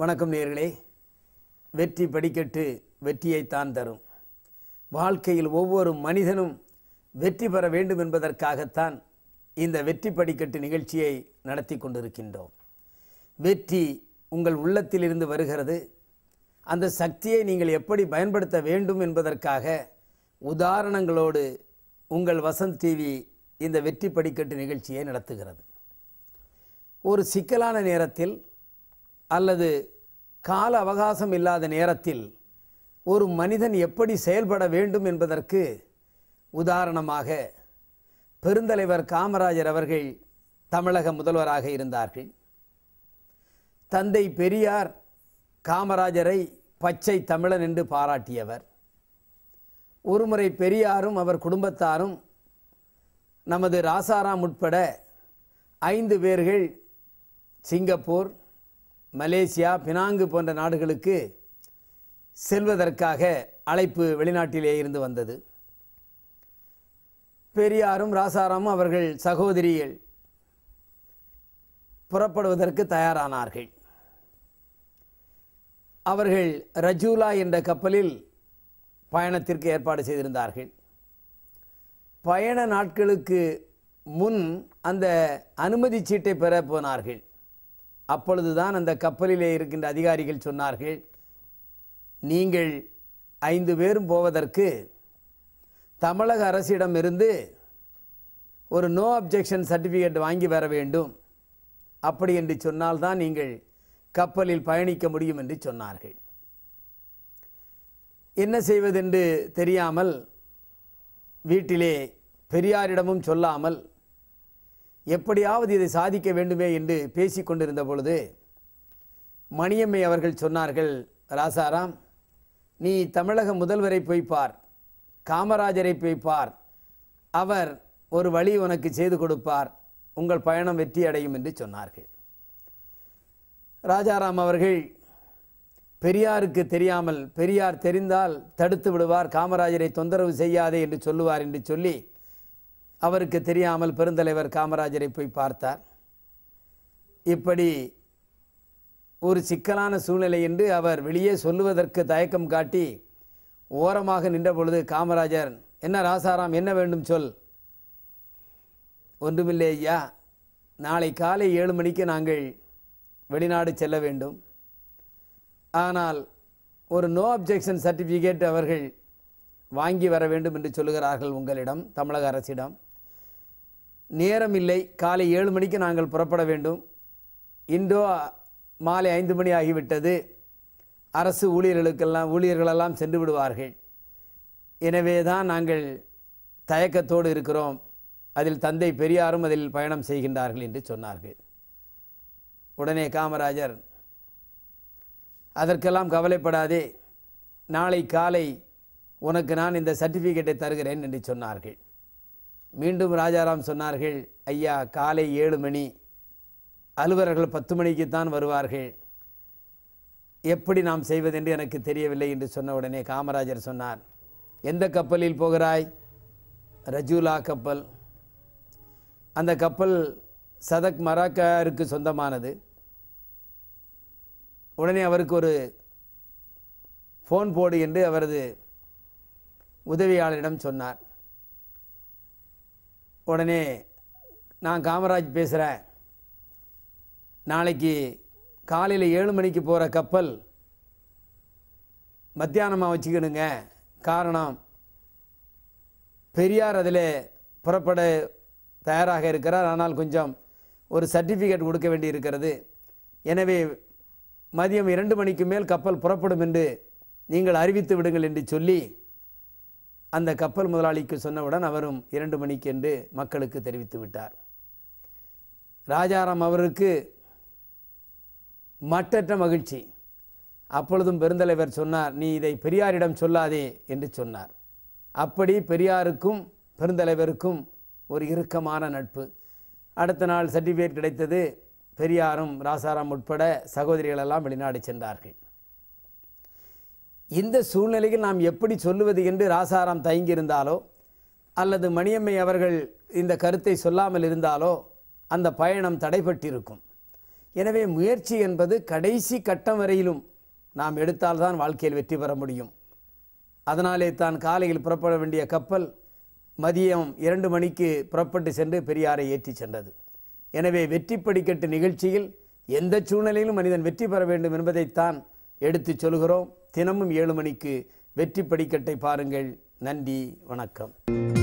வணக்கம் நேர்களே வெற்றி படிக்கட்டு வெற்றியைத்தான் தரும் வாழ்க்கையில் ஒவ்வொரு மனிதனும் வெற்றி பெற வேண்டும் என்பதற்காகத்தான் இந்த வெற்றி படிக்கட்டு நிகழ்ச்சியை நடத்தி கொண்டிருக்கின்றோம் வெற்றி உங்கள் உள்ளத்திலிருந்து வருகிறது அந்த சக்தியை நீங்கள் எப்படி பயன்படுத்த வேண்டும் என்பதற்காக உதாரணங்களோடு உங்கள் வசந்த் டிவி இந்த வெற்றி படிக்கட்டு நிகழ்ச்சியை நடத்துகிறது ஒரு சிக்கலான நேரத்தில் அல்லது கால அவகாசம் இல்லாத நேரத்தில் ஒரு மனிதன் எப்படி செயல்பட வேண்டும் என்பதற்கு உதாரணமாக பெருந்தலைவர் காமராஜர் அவர்கள் தமிழக முதல்வராக இருந்தார்கள் தந்தை பெரியார் காமராஜரை பச்சை தமிழன் என்று பாராட்டியவர் ஒருமுறை பெரியாரும் அவர் குடும்பத்தாரும் நமது ராசாராம் உட்பட ஐந்து பேர்கள் சிங்கப்பூர் மலேசியா பினாங்கு போன்ற நாடுகளுக்கு செல்வதற்காக அழைப்பு வெளிநாட்டிலே இருந்து வந்தது பெரியாரும் ராசாராமும் அவர்கள் சகோதரிகள் புறப்படுவதற்கு தயாரானார்கள் அவர்கள் ரஜூலா என்ற கப்பலில் பயணத்திற்கு ஏற்பாடு செய்திருந்தார்கள் பயண நாட்களுக்கு முன் அந்த அனுமதி சீட்டை பெற போனார்கள் அப்பொழுதுதான் அந்த கப்பலிலே இருக்கின்ற அதிகாரிகள் சொன்னார்கள் நீங்கள் ஐந்து பேரும் போவதற்கு தமிழக அரசிடமிருந்து ஒரு நோ அப்ஜெக்ஷன் சர்டிஃபிகேட் வாங்கி வர வேண்டும் அப்படி என்று சொன்னால்தான் நீங்கள் கப்பலில் பயணிக்க முடியும் என்று சொன்னார்கள் என்ன செய்வதென்று தெரியாமல் வீட்டிலே பெரியாரிடமும் சொல்லாமல் எப்படியாவது இதை சாதிக்க வேண்டுமே என்று பேசி கொண்டிருந்த பொழுது மணியம்மை அவர்கள் சொன்னார்கள் ராசாராம் நீ தமிழக முதல்வரை போய் பார் காமராஜரை போய் பார் அவர் ஒரு வழி உனக்கு செய்து கொடுப்பார் உங்கள் பயணம் வெற்றி அடையும் என்று சொன்னார்கள் ராஜாராம் அவர்கள் பெரியாருக்கு தெரியாமல் பெரியார் தெரிந்தால் தடுத்து விடுவார் காமராஜரை தொந்தரவு செய்யாதே என்று சொல்லுவார் என்று சொல்லி அவருக்கு தெரியாமல் பெருந்தலைவர் காமராஜரை போய் பார்த்தார் இப்படி ஒரு சிக்கலான சூழ்நிலை என்று அவர் வெளியே சொல்லுவதற்கு தயக்கம் காட்டி ஓரமாக நின்ற பொழுது காமராஜர் என்ன ராசாராம் என்ன வேண்டும் சொல் ஒன்றுமில்லை ஐயா நாளை காலை ஏழு மணிக்கு நாங்கள் வெளிநாடு செல்ல வேண்டும் ஆனால் ஒரு நோ அப்ஜெக்ஷன் சர்டிஃபிகேட் அவர்கள் வாங்கி வர வேண்டும் என்று சொல்லுகிறார்கள் உங்களிடம் தமிழக அரசிடம் நேரம் இல்லை காலை ஏழு மணிக்கு நாங்கள் புறப்பட வேண்டும் இன்றோ மாலை ஐந்து மணி ஆகிவிட்டது அரசு ஊழியர்களுக்கெல்லாம் ஊழியர்களெல்லாம் சென்று விடுவார்கள் எனவே தான் நாங்கள் தயக்கத்தோடு இருக்கிறோம் அதில் தந்தை பெரியாரும் அதில் பயணம் செய்கின்றார்கள் என்று சொன்னார்கள் உடனே காமராஜர் அதற்கெல்லாம் கவலைப்படாதே நாளை காலை உனக்கு நான் இந்த சர்டிஃபிகேட்டை தருகிறேன் என்று சொன்னார்கள் மீண்டும் ராஜாராம் சொன்னார்கள் ஐயா காலை ஏழு மணி அலுவலர்கள் பத்து மணிக்கு தான் வருவார்கள் எப்படி நாம் செய்வதென்று எனக்கு தெரியவில்லை என்று சொன்ன உடனே காமராஜர் சொன்னார் எந்த கப்பலில் போகிறாய் ரஜூலா கப்பல் அந்த கப்பல் சதக் மராக்காருக்கு சொந்தமானது உடனே அவருக்கு ஒரு ஃபோன் போடு என்று அவரது உதவியாளரிடம் சொன்னார் உடனே நான் காமராஜ் பேசுகிறேன் நாளைக்கு காலையில் ஏழு மணிக்கு போகிற கப்பல் மத்தியானமாக வச்சுக்கணுங்க காரணம் பெரியார் அதில் புறப்பட தயாராக இருக்கிறார் ஆனால் கொஞ்சம் ஒரு சர்டிஃபிகேட் கொடுக்க வேண்டியிருக்கிறது எனவே மதியம் இரண்டு மணிக்கு மேல் கப்பல் புறப்படும் என்று நீங்கள் அறிவித்து விடுங்கள் என்று சொல்லி அந்த கப்பல் முதலாளிக்கு சொன்னவுடன் அவரும் இரண்டு மணிக்கு என்று மக்களுக்கு தெரிவித்து விட்டார் ராஜாராம் அவருக்கு மட்டற்ற மகிழ்ச்சி அப்பொழுதும் பெருந்தலைவர் சொன்னார் நீ இதை பெரியாரிடம் சொல்லாதே என்று சொன்னார் அப்படி பெரியாருக்கும் பெருந்தலைவருக்கும் ஒரு இறுக்கமான நட்பு அடுத்த நாள் சர்டிஃபிகேட் கிடைத்தது பெரியாரும் ராசாராம் உட்பட சகோதரிகளெல்லாம் வெளிநாடு சென்றார்கள் இந்த சூழ்நிலையில் நாம் எப்படி சொல்லுவது என்று ராசாராம் தயங்கியிருந்தாலோ அல்லது மணியம்மை அவர்கள் இந்த கருத்தை சொல்லாமல் இருந்தாலோ அந்த பயணம் தடைபட்டிருக்கும் எனவே முயற்சி என்பது கடைசி கட்டம் வரையிலும் நாம் எடுத்தால்தான் வாழ்க்கையில் வெற்றி பெற முடியும் அதனாலே தான் காலையில் புறப்பட வேண்டிய கப்பல் மதியம் இரண்டு மணிக்கு புறப்பட்டு சென்று பெரியாரை ஏற்றி சென்றது எனவே வெற்றி படிக்கட்டு நிகழ்ச்சியில் எந்த சூழ்நிலையிலும் மனிதன் வெற்றி பெற வேண்டும் என்பதைத்தான் எடுத்து சொல்கிறோம் தினமும் ஏழு மணிக்கு வெற்றி படிக்கட்டை பாருங்கள் நன்றி வணக்கம்